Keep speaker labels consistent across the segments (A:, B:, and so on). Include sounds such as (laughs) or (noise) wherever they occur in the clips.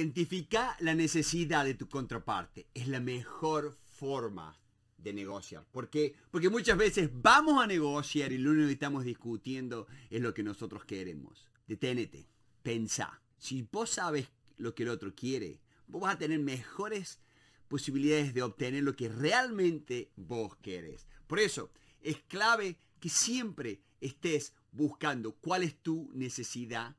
A: Identifica la necesidad de tu contraparte. Es la mejor forma de negociar. ¿Por qué? Porque muchas veces vamos a negociar y lo único que estamos discutiendo es lo que nosotros queremos. Deténete, pensá. Si vos sabes lo que el otro quiere, vos vas a tener mejores posibilidades de obtener lo que realmente vos querés. Por eso, es clave que siempre estés buscando cuál es tu necesidad,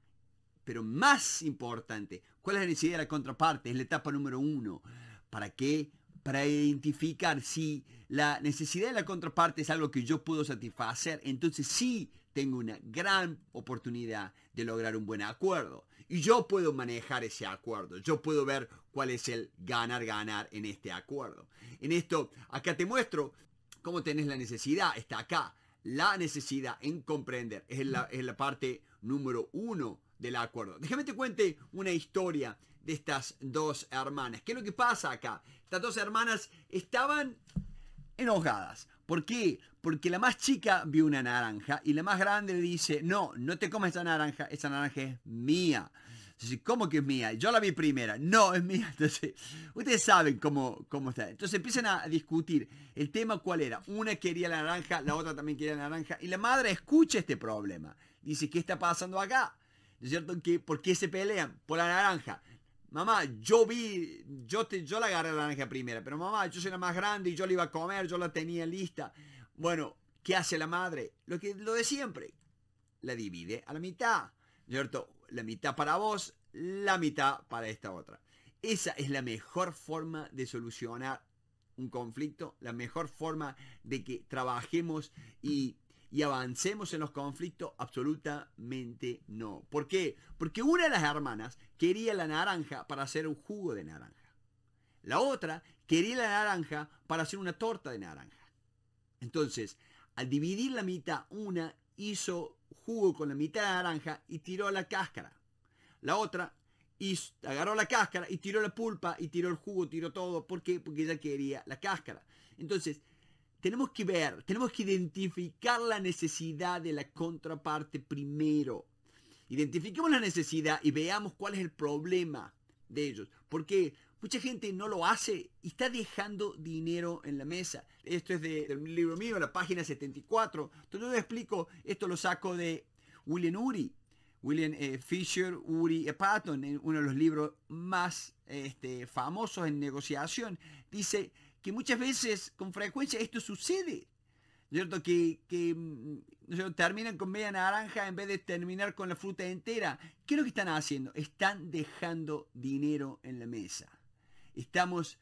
A: pero más importante, ¿Cuál es la necesidad de la contraparte? Es la etapa número uno. ¿Para qué? Para identificar si la necesidad de la contraparte es algo que yo puedo satisfacer, entonces sí tengo una gran oportunidad de lograr un buen acuerdo. Y yo puedo manejar ese acuerdo. Yo puedo ver cuál es el ganar-ganar en este acuerdo. En esto, acá te muestro cómo tenés la necesidad. Está acá. La necesidad en comprender es la, la parte número uno del acuerdo. Déjame te cuente una historia de estas dos hermanas. ¿Qué es lo que pasa acá? Estas dos hermanas estaban enojadas. ¿Por qué? Porque la más chica vio una naranja y la más grande le dice, no, no te comes esa naranja, esa naranja es mía. Entonces, ¿cómo que es mía? Yo la vi primera. No, es mía. (laughs) Entonces, ustedes saben cómo, cómo está. Entonces empiezan a discutir el tema cuál era. Una quería la naranja, la otra también quería la naranja. Y la madre escucha este problema. Dice, ¿qué está pasando acá? cierto? Que, ¿Por qué se pelean? Por la naranja. Mamá, yo vi, yo, te, yo la agarré la naranja primera, pero mamá, yo soy la más grande y yo la iba a comer, yo la tenía lista. Bueno, ¿qué hace la madre? Lo, que, lo de siempre, la divide a la mitad, es ¿cierto? La mitad para vos, la mitad para esta otra. Esa es la mejor forma de solucionar un conflicto, la mejor forma de que trabajemos y y avancemos en los conflictos? Absolutamente no. ¿Por qué? Porque una de las hermanas quería la naranja para hacer un jugo de naranja. La otra quería la naranja para hacer una torta de naranja. Entonces, al dividir la mitad, una hizo jugo con la mitad de naranja y tiró la cáscara. La otra agarró la cáscara y tiró la pulpa y tiró el jugo, tiró todo. ¿Por qué? Porque ella quería la cáscara. Entonces, tenemos que ver, tenemos que identificar la necesidad de la contraparte primero. Identifiquemos la necesidad y veamos cuál es el problema de ellos. Porque mucha gente no lo hace y está dejando dinero en la mesa. Esto es del libro mío, la página 74. Entonces yo explico, esto lo saco de William Uri. William eh, Fisher, Uri Patton, uno de los libros más este, famosos en negociación, dice que muchas veces, con frecuencia, esto sucede. ¿Cierto? Que, mm, terminan con media naranja en vez de terminar con la fruta entera. ¿Qué es lo que están haciendo? Están dejando dinero en la mesa. Estamos,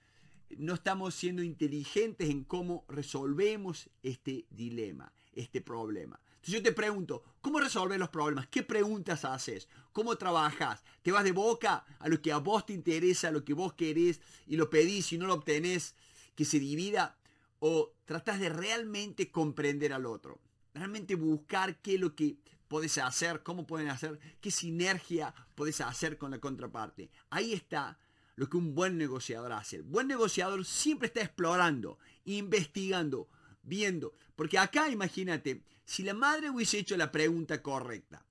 A: no estamos siendo inteligentes en cómo resolvemos este dilema, este problema. Entonces yo te pregunto, ¿cómo resolver los problemas? ¿Qué preguntas haces? ¿Cómo trabajas? ¿Te vas de boca a lo que a vos te interesa, a lo que vos querés y lo pedís y no lo obtenés? que se divida o tratas de realmente comprender al otro. Realmente buscar qué es lo que podés hacer, cómo pueden hacer, qué sinergia podés hacer con la contraparte. Ahí está lo que un buen negociador hace. El buen negociador siempre está explorando, investigando, viendo. Porque acá imagínate, si la madre hubiese hecho la pregunta correcta,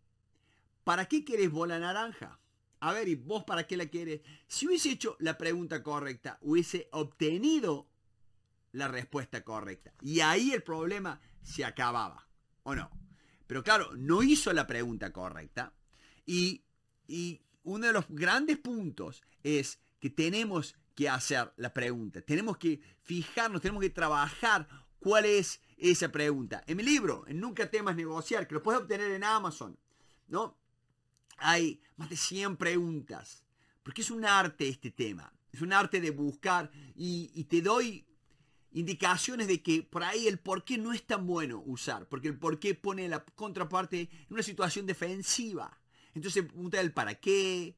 A: ¿para qué querés bola naranja? A ver, ¿y vos para qué la querés? Si hubiese hecho la pregunta correcta, hubiese obtenido la respuesta correcta. Y ahí el problema se acababa, ¿o no? Pero claro, no hizo la pregunta correcta. Y, uno de los grandes puntos es que tenemos que hacer la pregunta. Tenemos que fijarnos, tenemos que trabajar cuál es esa pregunta. En mi libro, en Nunca temas negociar, que lo puedes obtener en Amazon, ¿no? Hay más de 100 preguntas, porque es un arte este tema. Es un arte de buscar y te doy indicaciones de que por ahí el por qué no es tan bueno usar, porque el por qué pone la contraparte en una situación defensiva. Entonces pregunta el para qué,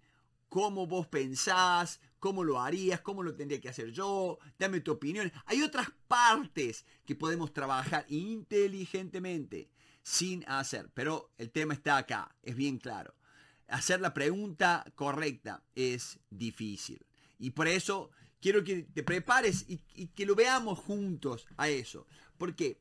A: cómo vos pensás, cómo lo harías, cómo lo tendría que hacer yo, dame tu opinión. Hay otras partes que podemos trabajar inteligentemente sin hacer, pero el tema está acá, es bien claro. Hacer la pregunta correcta es difícil. Y por eso Quiero que te prepares y, que lo veamos juntos a eso. Porque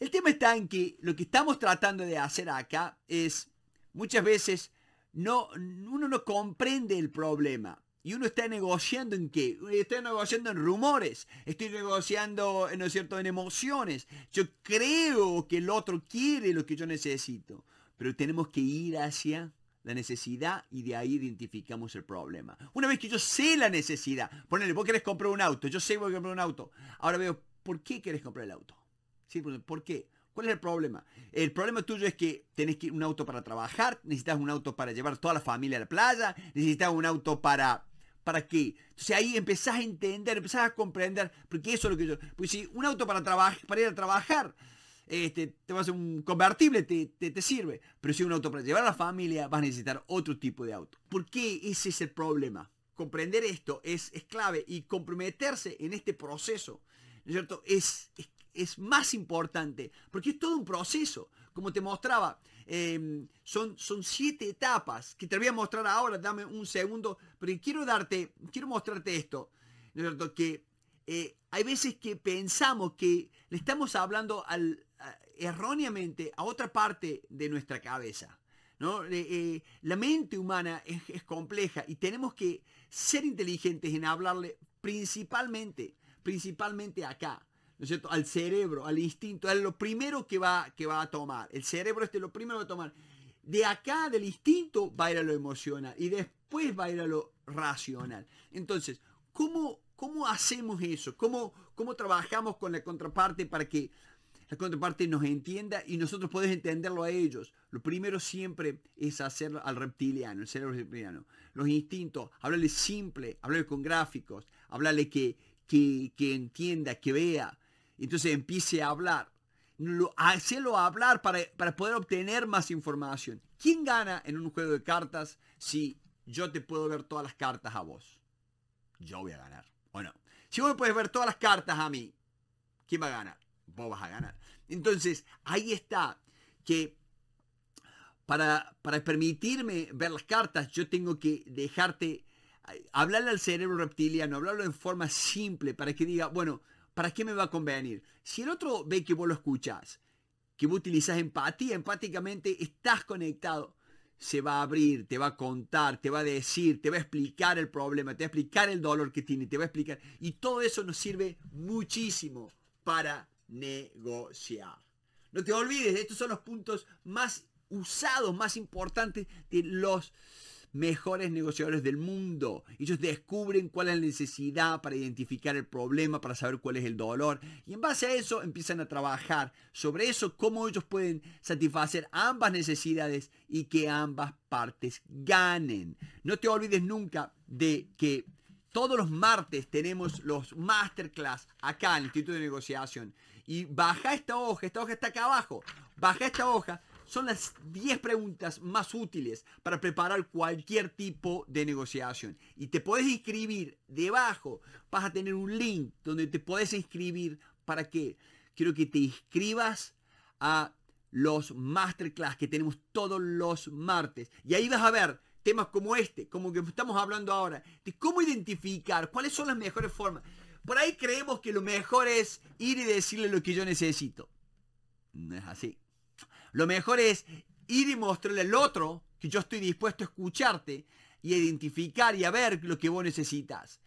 A: el tema está en que lo que estamos tratando de hacer acá es muchas veces no, uno no comprende el problema. Y uno está negociando en qué? Estoy negociando en rumores, estoy negociando, ¿no es cierto?, en emociones. Yo creo que el otro quiere lo que yo necesito, pero tenemos que ir hacia la necesidad y de ahí identificamos el problema. Una vez que yo sé la necesidad, ponele, vos querés comprar un auto, yo sé que voy a comprar un auto. Ahora veo, ¿por qué querés comprar el auto? ¿Sí? Pues, ¿Por qué? ¿Cuál es el problema? El problema tuyo es que tenés que un auto para trabajar, necesitas un auto para llevar toda la familia a la playa, necesitas un auto para ¿Para qué? Entonces ahí empezás a entender, empezás a comprender, porque eso es lo que yo... Pues sí, un auto para, trabajar para ir a trabajar, este, te vas a un convertible, te, te, sirve. Pero si un auto para llevar a la familia, vas a necesitar otro tipo de auto. ¿Por qué ese es el problema? Comprender esto es, clave y comprometerse en este proceso, ¿no es cierto? Es, es, más importante, porque es todo un proceso. Como te mostraba, em, son, son siete etapas que te voy a mostrar ahora, dame un segundo, porque quiero darte, quiero mostrarte esto, ¿no es cierto? Que eh, hay veces que pensamos que le estamos hablando erróneamente a otra parte de nuestra cabeza. ¿no? Eh, la mente humana es, compleja y tenemos que ser inteligentes en hablarle principalmente, principalmente acá. Al cerebro, al instinto, es lo primero que va, que va a tomar. El cerebro este lo primero va a tomar. De acá, del instinto, va a ir a lo emocional y después va a ir a lo racional. Entonces, ¿cómo ¿Cómo hacemos eso? ¿Cómo, ¿Cómo trabajamos con la contraparte para que la contraparte nos entienda y nosotros podemos entenderlo a ellos? Lo primero siempre es hacerlo al reptiliano, el cerebro reptiliano. Los instintos, hablarle simple, hablarle con gráficos, hablarle que, que, entienda, que vea. Entonces empiece a hablar. Lo, hacerlo hablar para, para poder obtener más información. ¿Quién gana en un juego de cartas si yo te puedo ver todas las cartas a vos? Yo voy a ganar. ¿O Si vos me puedes ver todas las cartas a mí, ¿quién va a ganar? Vos vas a ganar. Entonces, ahí está. Que para, para permitirme ver las cartas, yo tengo que dejarte eh, hablarle al cerebro reptiliano, hablarlo en forma simple para que diga, bueno, ¿para qué me va a convenir? Si el otro ve que vos lo escuchás, que vos utilizás empatía, empáticamente estás conectado, se va a abrir, te va a contar, te va a decir, te va a explicar el problema, te va a explicar el dolor que tiene, te va a explicar. Y todo eso nos sirve muchísimo para negociar. No te olvides, estos son los puntos más usados, más importantes de los mejores negociadores del mundo. Ellos descubren cuál es la necesidad para identificar el problema, para saber cuál es el dolor. Y en base a eso empiezan a trabajar sobre eso, cómo ellos pueden satisfacer ambas necesidades y que ambas partes ganen. No te olvides nunca de que todos los martes tenemos los masterclass acá en Instituto de Negociación. Y baja esta hoja, esta hoja está acá abajo. Baja esta hoja son las 10 preguntas más útiles para preparar cualquier tipo de negociación. Y te puedes inscribir debajo, vas a tener un link donde te puedes inscribir para que quiero que te inscribas a los masterclass que tenemos todos los martes. Y ahí vas a ver temas como este, como que estamos hablando ahora, de cómo identificar cuáles son las mejores formas. Por ahí creemos que lo mejor es ir y decirle lo que yo necesito. No es así. Lo mejor es ir y mostrarle al otro que yo estoy dispuesto a escucharte y a identificar y a ver lo que vos necesitas.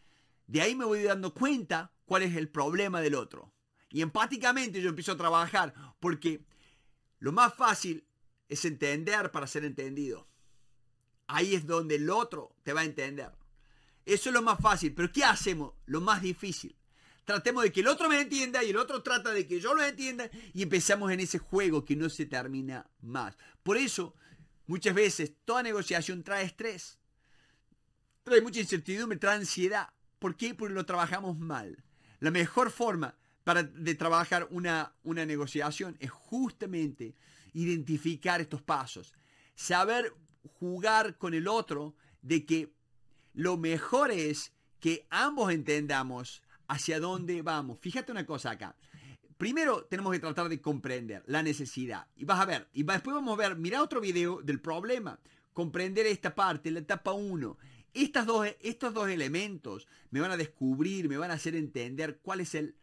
A: De ahí me voy dando cuenta cuál es el problema del otro. Y empáticamente yo empiezo a trabajar porque lo más fácil es entender para ser entendido. Ahí es donde el otro te va a entender. Eso es lo más fácil. Pero ¿qué hacemos? Lo más difícil tratemos de que el otro me entienda y el otro trata de que yo lo entienda y empezamos en ese juego que no se termina más. Por eso, muchas veces toda negociación trae estrés, trae mucha incertidumbre, trae ansiedad. ¿Por qué? Porque lo trabajamos mal. La mejor forma para de trabajar una, una negociación es justamente identificar estos pasos, saber jugar con el otro de que lo mejor es que ambos entendamos hacia dónde vamos. Fíjate una cosa acá. Primero tenemos que tratar de comprender la necesidad. Y vas a ver, y después vamos a ver, mira otro video del problema. Comprender esta parte, la etapa 1. Estas dos, estos dos elementos me van a descubrir, me van a hacer entender cuál es el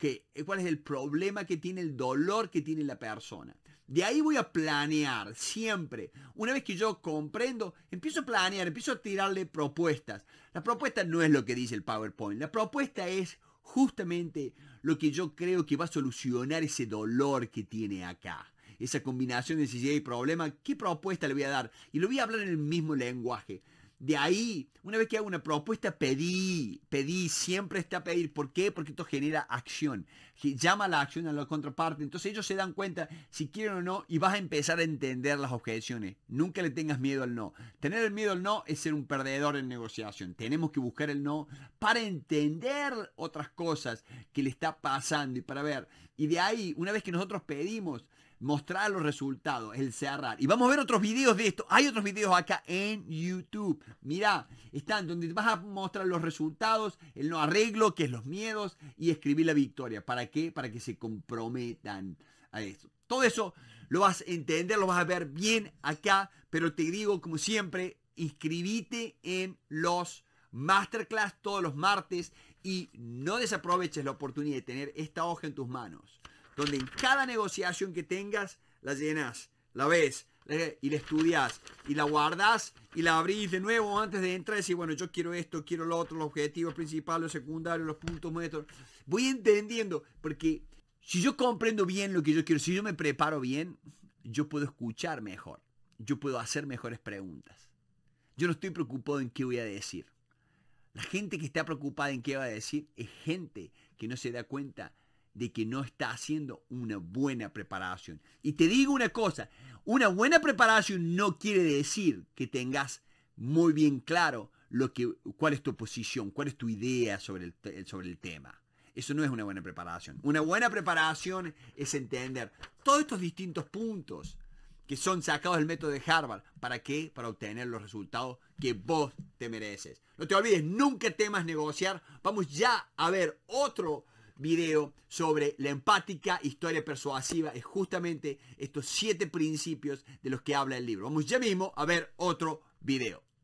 A: eh, cuál es el problema que tiene, el dolor que tiene la persona. De ahí voy a planear siempre. Una vez que yo comprendo, empiezo a planear, empiezo a tirarle propuestas. La propuesta no es lo que dice el PowerPoint, la propuesta es justamente lo que yo creo que va a solucionar ese dolor que tiene acá. Esa combinación de necesidad y problema, ¿qué propuesta le voy a dar? Y lo voy a hablar en el mismo lenguaje. De ahí, una vez que hago una propuesta, pedí, pedí, siempre está a pedir. ¿Por qué? Porque esto genera acción. Llama la acción a la contraparte. Entonces ellos se dan cuenta si quieren o no y vas a empezar a entender las objeciones. Nunca le tengas miedo al no. Tener el miedo al no es ser un perdedor en negociación. Tenemos que buscar el no para entender otras cosas que le está pasando y para ver. Y de ahí, una vez que nosotros pedimos, mostrar los resultados, el cerrar. Y vamos a ver otros videos de esto. Hay otros videos acá en YouTube. mira están donde vas a mostrar los resultados, el no arreglo, que es los miedos, y escribir la victoria. ¿Para qué? Para que se comprometan a esto. Todo eso lo vas a entender, lo vas a ver bien acá, pero te digo, como siempre, inscríbete en los masterclass todos los martes y no desaproveches la oportunidad de tener esta hoja en tus manos donde en cada negociación que tengas la llenas, la ves y la estudias y la guardas y la abrís de nuevo antes de entrar y decir, bueno, yo quiero esto, quiero lo otro, los objetivos principales, los secundarios, los puntos muertos. Voy entendiendo, porque si yo comprendo bien lo que yo quiero, si yo me preparo bien, yo puedo escuchar mejor, yo puedo hacer mejores preguntas. Yo no estoy preocupado en qué voy a decir. La gente que está preocupada en qué va a decir es gente que no se da cuenta de que no está haciendo una buena preparación. Y te digo una cosa, una buena preparación no quiere decir que tengas muy bien claro lo que, cuál es tu posición, cuál es tu idea sobre el, sobre el tema. Eso no es una buena preparación. Una buena preparación es entender todos estos distintos puntos que son sacados del método de Harvard. ¿Para qué? Para obtener los resultados que vos te mereces. No te olvides, nunca temas negociar. Vamos ya a ver otro video sobre la empática historia persuasiva. Es justamente estos siete principios de los que habla el libro. Vamos ya mismo a ver otro video.